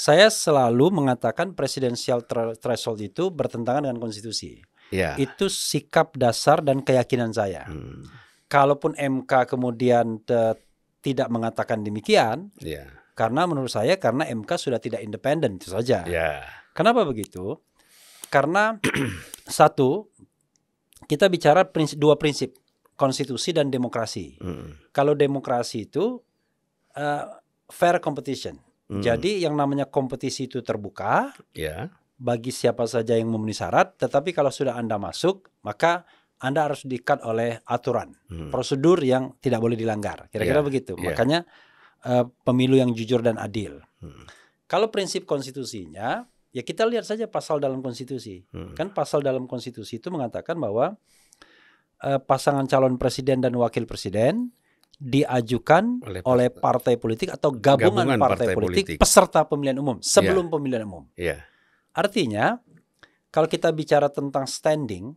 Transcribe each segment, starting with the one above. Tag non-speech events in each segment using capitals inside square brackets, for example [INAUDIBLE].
saya selalu mengatakan presidensial threshold itu bertentangan dengan konstitusi. Yeah. Itu sikap dasar dan keyakinan saya. Hmm. Kalaupun MK kemudian tidak mengatakan demikian, yeah. karena menurut saya karena MK sudah tidak independen itu saja. Yeah. Kenapa begitu? Karena [CLEARS THROAT] satu kita bicara prinsip, dua prinsip konstitusi dan demokrasi. Hmm. Kalau demokrasi itu uh, fair competition, Hmm. Jadi yang namanya kompetisi itu terbuka. Ya. Bagi siapa saja yang memenuhi syarat, tetapi kalau sudah Anda masuk, maka Anda harus diikat oleh aturan, hmm. prosedur yang tidak boleh dilanggar. Kira-kira yeah. begitu. Yeah. Makanya uh, pemilu yang jujur dan adil. Hmm. Kalau prinsip konstitusinya, ya kita lihat saja pasal dalam konstitusi. Hmm. Kan pasal dalam konstitusi itu mengatakan bahwa uh, pasangan calon presiden dan wakil presiden diajukan oleh partai, oleh partai politik atau gabungan, gabungan partai, partai politik, politik peserta pemilihan umum sebelum yeah. pemilihan umum. Yeah. Artinya kalau kita bicara tentang standing,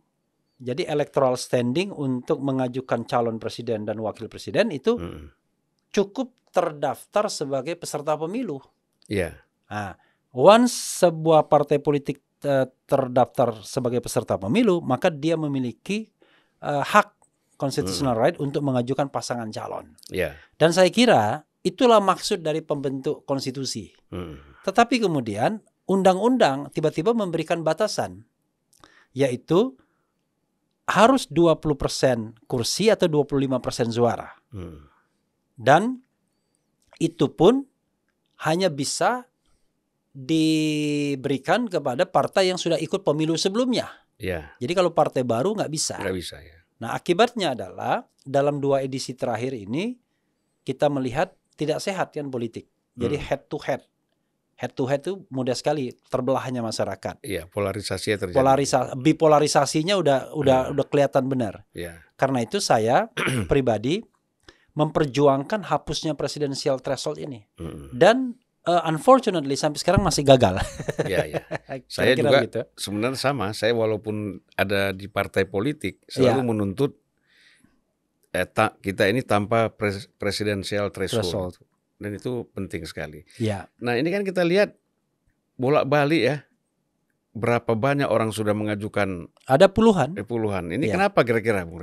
jadi electoral standing untuk mengajukan calon presiden dan wakil presiden itu hmm. cukup terdaftar sebagai peserta pemilu. Iya. Yeah. Nah, once sebuah partai politik eh, terdaftar sebagai peserta pemilu, maka dia memiliki eh, hak constitutional hmm. right untuk mengajukan pasangan calon. Yeah. Dan saya kira itulah maksud dari pembentuk konstitusi. Mm. Tetapi kemudian undang-undang tiba-tiba memberikan batasan yaitu harus 20% kursi atau 25% suara. Mm. Dan itu pun hanya bisa diberikan kepada partai yang sudah ikut pemilu sebelumnya. Yeah. Jadi kalau partai baru nggak bisa. Nggak bisa ya. Nah, akibatnya adalah dalam dua edisi terakhir ini kita melihat tidak sehat kan politik. Jadi hmm. head to head. Head to head itu mudah sekali terbelahnya masyarakat. Iya, polarisasi terjadi. Polarisa bipolarisasinya udah udah hmm. udah kelihatan benar. Iya. Karena itu saya [CLEARS THROAT] pribadi memperjuangkan hapusnya presidensial threshold ini. Hmm. Dan uh, unfortunately sampai sekarang masih gagal. [LAUGHS] Iya, iya. saya juga gitu. sebenarnya sama. Saya walaupun ada di partai politik iya. selalu ya. menuntut eh, ta, kita ini tanpa pres, presidensial threshold. threshold. Dan itu penting sekali. Iya. Nah, ini kan kita lihat bolak-balik ya. Berapa banyak orang sudah mengajukan Ada puluhan. Eh, puluhan. Ini ya. kenapa kira-kira bu?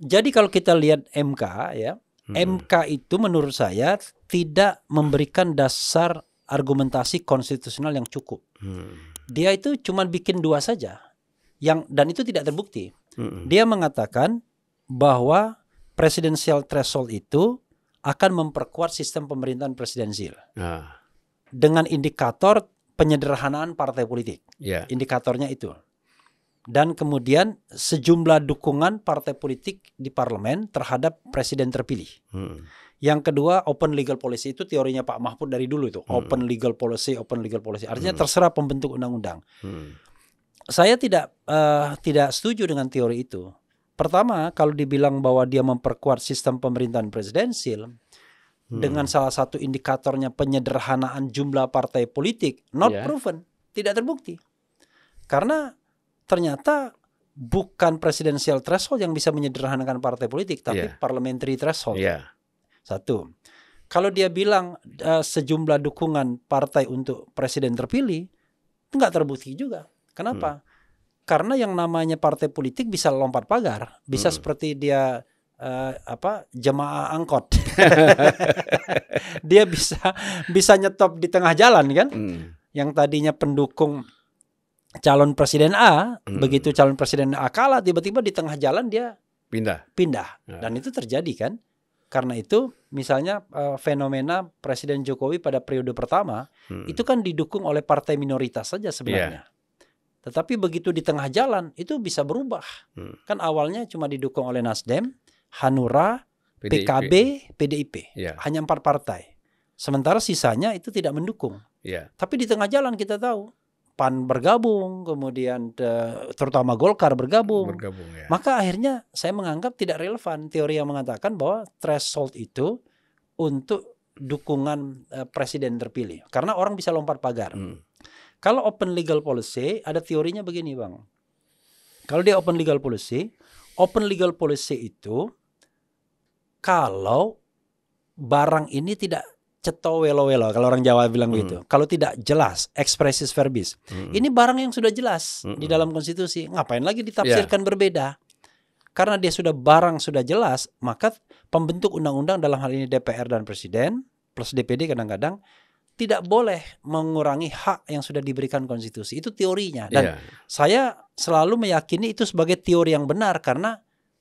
Jadi kalau kita lihat MK ya, MK hmm. itu menurut saya tidak memberikan dasar argumentasi konstitusional yang cukup. Hmm. Dia itu cuma bikin dua saja, yang dan itu tidak terbukti. Hmm. Dia mengatakan bahwa presidensial threshold itu akan memperkuat sistem pemerintahan presidensial ah. dengan indikator penyederhanaan partai politik. Yeah. Indikatornya itu. Dan kemudian sejumlah dukungan partai politik di parlemen terhadap presiden terpilih. Hmm yang kedua open legal policy itu teorinya Pak Mahfud dari dulu itu. Hmm. Open legal policy, open legal policy. Artinya hmm. terserah pembentuk undang-undang. Hmm. Saya tidak uh, tidak setuju dengan teori itu. Pertama, kalau dibilang bahwa dia memperkuat sistem pemerintahan presidensil hmm. dengan salah satu indikatornya penyederhanaan jumlah partai politik, not yeah. proven, tidak terbukti. Karena ternyata bukan presidensial threshold yang bisa menyederhanakan partai politik, tapi yeah. parliamentary threshold. Yeah. Satu. Kalau dia bilang uh, sejumlah dukungan partai untuk presiden terpilih, nggak terbukti juga. Kenapa? Hmm. Karena yang namanya partai politik bisa lompat pagar, bisa hmm. seperti dia uh, apa jemaah angkot. [LAUGHS] dia bisa bisa nyetop di tengah jalan kan? Hmm. Yang tadinya pendukung calon presiden A, hmm. begitu calon presiden A kalah tiba-tiba di tengah jalan dia pindah. Pindah. Ya. Dan itu terjadi kan? Karena itu, misalnya uh, fenomena Presiden Jokowi pada periode pertama hmm. itu kan didukung oleh partai minoritas saja sebenarnya. Yeah. Tetapi begitu di tengah jalan itu bisa berubah. Hmm. Kan awalnya cuma didukung oleh Nasdem, Hanura, PDIP. PKB, PDIP. Yeah. Hanya empat partai. Sementara sisanya itu tidak mendukung. Yeah. Tapi di tengah jalan kita tahu PAN bergabung, kemudian eh, terutama Golkar bergabung, bergabung ya. maka akhirnya saya menganggap tidak relevan teori yang mengatakan bahwa threshold itu untuk dukungan eh, presiden terpilih, karena orang bisa lompat pagar. Hmm. Kalau open legal policy, ada teorinya begini bang. Kalau dia open legal policy, open legal policy itu kalau barang ini tidak ceto welo welo kalau orang Jawa bilang hmm. gitu. Kalau tidak jelas ekspresis verbis. Hmm. Ini barang yang sudah jelas hmm. di dalam konstitusi. Ngapain lagi ditafsirkan yeah. berbeda? Karena dia sudah barang sudah jelas, maka pembentuk undang-undang dalam hal ini DPR dan presiden plus DPD kadang-kadang tidak boleh mengurangi hak yang sudah diberikan konstitusi. Itu teorinya dan yeah. saya selalu meyakini itu sebagai teori yang benar karena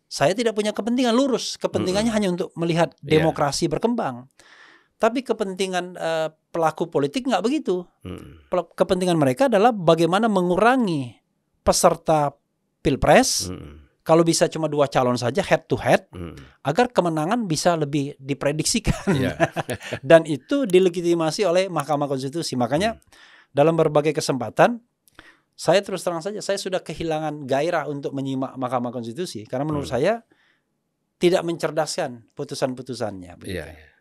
saya tidak punya kepentingan lurus. Kepentingannya mm hanya untuk melihat ya. demokrasi yeah. berkembang. Tapi kepentingan uh, pelaku politik nggak begitu. Hmm. Kepentingan mereka adalah bagaimana mengurangi peserta pilpres. Hmm. Kalau bisa cuma dua calon saja head to head, hmm. agar kemenangan bisa lebih diprediksikan. Yeah. [LAUGHS] Dan itu dilegitimasi oleh Mahkamah Konstitusi. Makanya hmm. dalam berbagai kesempatan saya terus terang saja saya sudah kehilangan gairah untuk menyimak Mahkamah Konstitusi karena menurut hmm. saya tidak mencerdaskan putusan-putusannya. yeah. Iya.